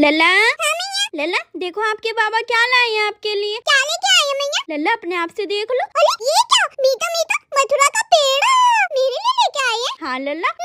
लला लला देखो आपके बाबा क्या लाए हैं आपके लिए क्या लेके आए हैं मैया लल्ला अपने आप से देख लो अरे ये क्या मीठा मीठा मथुरा का पेड़ा मेरे लिए लेके आए हैं हाँ लल्ला